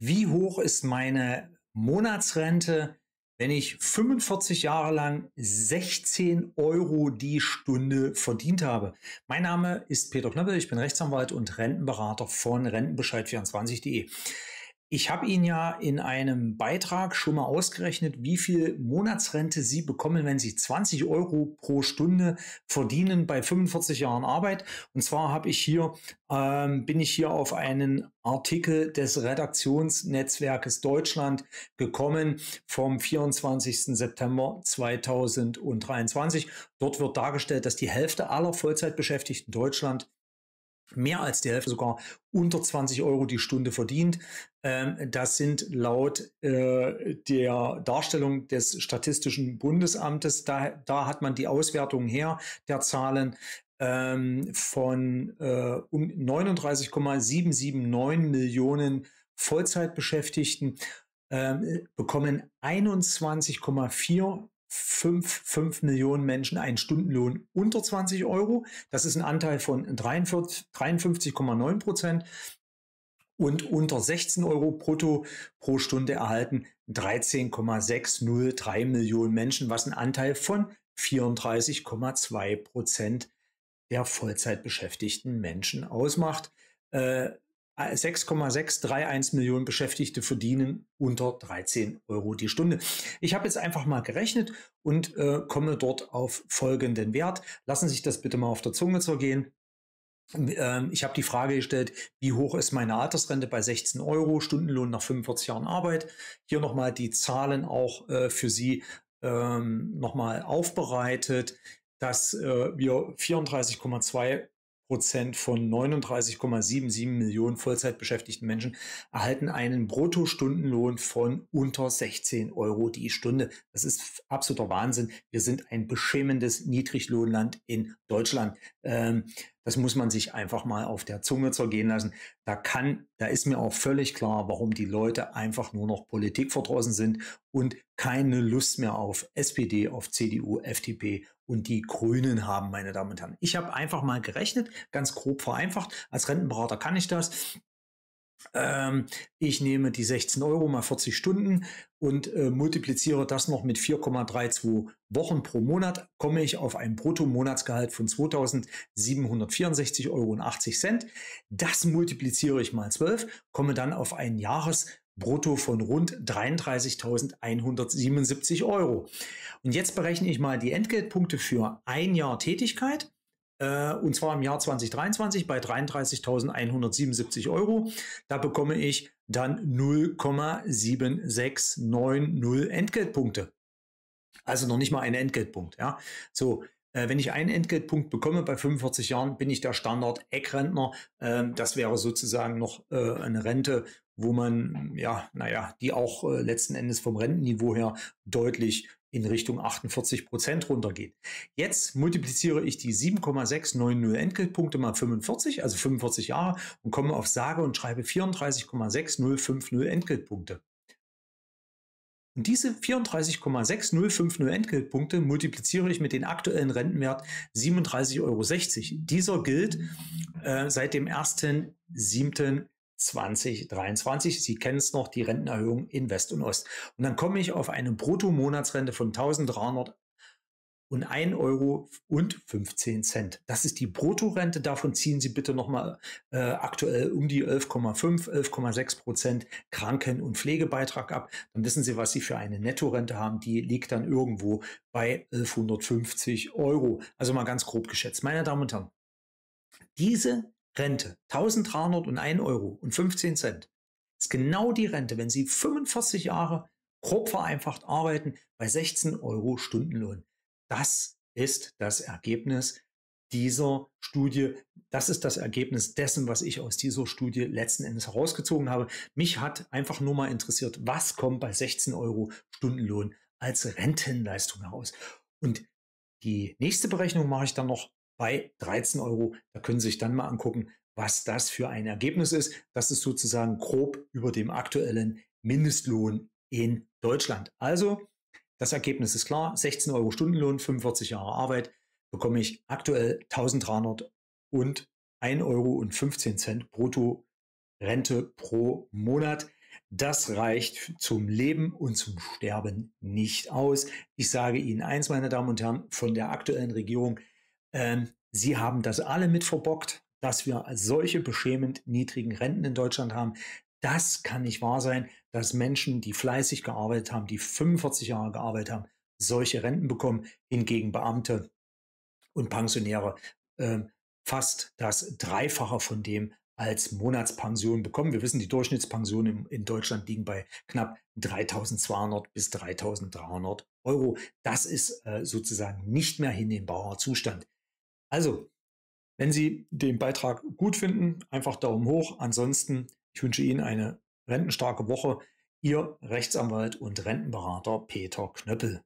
wie hoch ist meine Monatsrente, wenn ich 45 Jahre lang 16 Euro die Stunde verdient habe. Mein Name ist Peter Knöppel, ich bin Rechtsanwalt und Rentenberater von Rentenbescheid24.de. Ich habe Ihnen ja in einem Beitrag schon mal ausgerechnet, wie viel Monatsrente Sie bekommen, wenn Sie 20 Euro pro Stunde verdienen bei 45 Jahren Arbeit. Und zwar habe ich hier, ähm, bin ich hier auf einen Artikel des Redaktionsnetzwerkes Deutschland gekommen vom 24. September 2023. Dort wird dargestellt, dass die Hälfte aller Vollzeitbeschäftigten Deutschland mehr als die Hälfte sogar unter 20 Euro die Stunde verdient. Ähm, das sind laut äh, der Darstellung des Statistischen Bundesamtes, da, da hat man die Auswertung her der Zahlen ähm, von äh, um 39,779 Millionen Vollzeitbeschäftigten ähm, bekommen 21,4 fünf, fünf Millionen Menschen einen Stundenlohn unter 20 Euro. Das ist ein Anteil von 53,9 Prozent. Und unter 16 Euro brutto pro Stunde erhalten 13,603 Millionen Menschen, was ein Anteil von 34,2 Prozent der Vollzeitbeschäftigten Menschen ausmacht. Äh, 6,631 Millionen Beschäftigte verdienen unter 13 Euro die Stunde. Ich habe jetzt einfach mal gerechnet und äh, komme dort auf folgenden Wert. Lassen Sie sich das bitte mal auf der Zunge zergehen. Ähm, ich habe die Frage gestellt, wie hoch ist meine Altersrente bei 16 Euro, Stundenlohn nach 45 Jahren Arbeit. Hier nochmal die Zahlen auch äh, für Sie ähm, nochmal aufbereitet dass äh, wir 34,2 Prozent von 39,77 Millionen vollzeitbeschäftigten Menschen erhalten einen Bruttostundenlohn von unter 16 Euro die Stunde. Das ist absoluter Wahnsinn. Wir sind ein beschämendes Niedriglohnland in Deutschland. Ähm, das muss man sich einfach mal auf der Zunge zergehen lassen. Da kann, da ist mir auch völlig klar, warum die Leute einfach nur noch Politik verdrossen sind und keine Lust mehr auf SPD, auf CDU, FDP und die Grünen haben, meine Damen und Herren. Ich habe einfach mal gerechnet, ganz grob vereinfacht. Als Rentenberater kann ich das. Ähm, ich nehme die 16 Euro mal 40 Stunden und äh, multipliziere das noch mit 4,32 Wochen pro Monat, komme ich auf ein Bruttomonatsgehalt von 2.764,80 Euro. Das multipliziere ich mal 12, komme dann auf ein Jahresbrutto von rund 33.177 Euro. Und jetzt berechne ich mal die Entgeltpunkte für ein Jahr Tätigkeit äh, und zwar im Jahr 2023 bei 33.177 Euro. Da bekomme ich dann 0,7690 Entgeltpunkte. Also noch nicht mal ein Entgeltpunkt. Ja. So, äh, wenn ich einen Entgeltpunkt bekomme bei 45 Jahren, bin ich der Standard-Eckrentner. Ähm, das wäre sozusagen noch äh, eine Rente, wo man, ja, naja, die auch äh, letzten Endes vom Rentenniveau her deutlich in Richtung 48 Prozent runtergeht. Jetzt multipliziere ich die 7,690 Enkelpunkte mal 45, also 45 Jahre, und komme auf sage und schreibe 34,6050 Enkelpunkte. Und diese 34,6050 Entgeltpunkte multipliziere ich mit dem aktuellen Rentenwert 37,60 Euro. Dieser gilt äh, seit dem 1.7. 2023. Sie kennen es noch, die Rentenerhöhung in West und Ost. Und dann komme ich auf eine Bruttomonatsrente von 1300 und 1 Euro und 15 Cent. Das ist die Bruttorente. Davon ziehen Sie bitte nochmal äh, aktuell um die 11,5, 11,6 Prozent Kranken- und Pflegebeitrag ab. Dann wissen Sie, was Sie für eine Nettorente haben. Die liegt dann irgendwo bei 1150 Euro. Also mal ganz grob geschätzt. Meine Damen und Herren, diese Rente 1301 Euro und 15 Cent ist genau die Rente, wenn Sie 45 Jahre grob vereinfacht arbeiten, bei 16 Euro Stundenlohn. Das ist das Ergebnis dieser Studie. Das ist das Ergebnis dessen, was ich aus dieser Studie letzten Endes herausgezogen habe. Mich hat einfach nur mal interessiert, was kommt bei 16 Euro Stundenlohn als Rentenleistung heraus. Und die nächste Berechnung mache ich dann noch bei 13 Euro. Da können Sie sich dann mal angucken, was das für ein Ergebnis ist. Das ist sozusagen grob über dem aktuellen Mindestlohn in Deutschland. Also, das Ergebnis ist klar. 16 Euro Stundenlohn, 45 Jahre Arbeit bekomme ich aktuell 1300 und 1 Euro und 15 Cent brutto Rente pro Monat. Das reicht zum Leben und zum Sterben nicht aus. Ich sage Ihnen eins, meine Damen und Herren, von der aktuellen Regierung ähm, sie haben das alle mit verbockt, dass wir solche beschämend niedrigen Renten in Deutschland haben. Das kann nicht wahr sein, dass Menschen, die fleißig gearbeitet haben, die 45 Jahre gearbeitet haben, solche Renten bekommen, hingegen Beamte und Pensionäre ähm, fast das Dreifache von dem als Monatspension bekommen. Wir wissen, die Durchschnittspensionen in Deutschland liegen bei knapp 3200 bis 3300 Euro. Das ist äh, sozusagen nicht mehr hinnehmbarer Zustand. Also, wenn Sie den Beitrag gut finden, einfach Daumen hoch. Ansonsten, ich wünsche Ihnen eine rentenstarke Woche. Ihr Rechtsanwalt und Rentenberater Peter Knöppel.